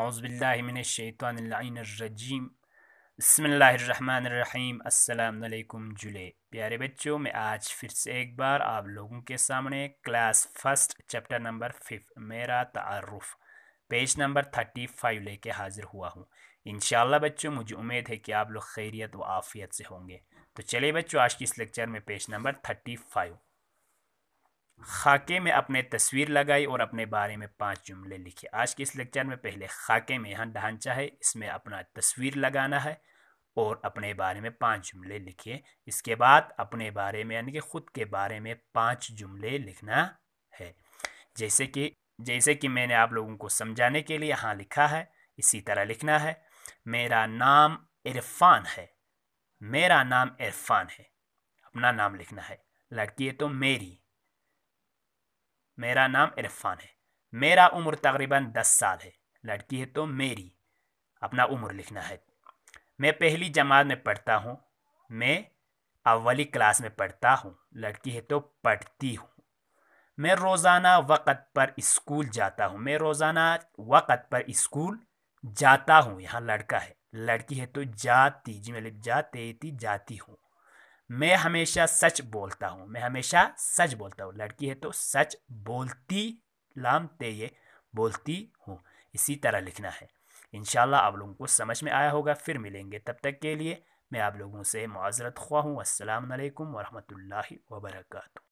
اعوذ باللہ من الشیطان اللعین الرجیم بسم اللہ الرحمن الرحیم السلام علیکم جلے پیارے بچوں میں آج پھر سے ایک بار آپ لوگوں کے سامنے class first chapter number fifth میرا تعارف پیج نمبر تھرٹی فائیو لے کے حاضر ہوا ہوں انشاءاللہ بچوں مجھے امید ہے کہ آپ لوگ خیریت و آفیت سے ہوں گے تو چلے بچوں آج کی اس لیکچر میں پیج نمبر تھرٹی فائیو خاکے میں اپنے تصویر لگائی اور اپنے بارے میں پانچ جملے لکھے آج کے اس لیکچر میں پہلے خاکے میں یہاں ڈھانچہ ہے اس میں اپنا تصویر لگانا ہے اور اپنے بارے میں پانچ جملے لکھے اس کے بعد اپنے بارے میں یعنی کہ خود کے بارے میں پانچ جملے لکھنا ہے جیسے کہ جیسے کہ میں نے آپ لوگوں کو سمجھانے کے لیے یہاں لکھا ہے اسی طرح لکھنا ہے میرا نام عرفان ہے میرا نام عرفان ہے اپنا نام لکھنا ہے لڑکی ہے تو میری میرا نام عرفان ہے میرا عمر تقریباً دس سال ہے لڑکی ہے تو میری اپنا عمر لکھنا ہے میں پہلی جماعت میں پڑھتا ہوں میں اولی کلاس میں پڑھتا ہوں لڑکی ہے تو پڑھتی ہوں میں روزانہ وقت پر اسکول جاتا ہوں میں روزانہ وقت پر اسکول جاتا ہوں یہاں لڑکا ہے لڑکی ہے تو جاتی جی جاتی جاتے جاتی ہوں میں ہمیشہ سچ بولتا ہوں میں ہمیشہ سچ بولتا ہوں لڑکی ہے تو سچ بولتی تے یہ بولتی ہوں اسی طرح لکھنا ہے انشاءاللہ آپ لوگوں کو سمجھ میں آیا ہوگا پھر ملیں گے تب تک کے لیے میں آپ لوگوں سے معذرت خواہ ہوں السلام علیکم ورحمۃ اللہ وبرکاتہ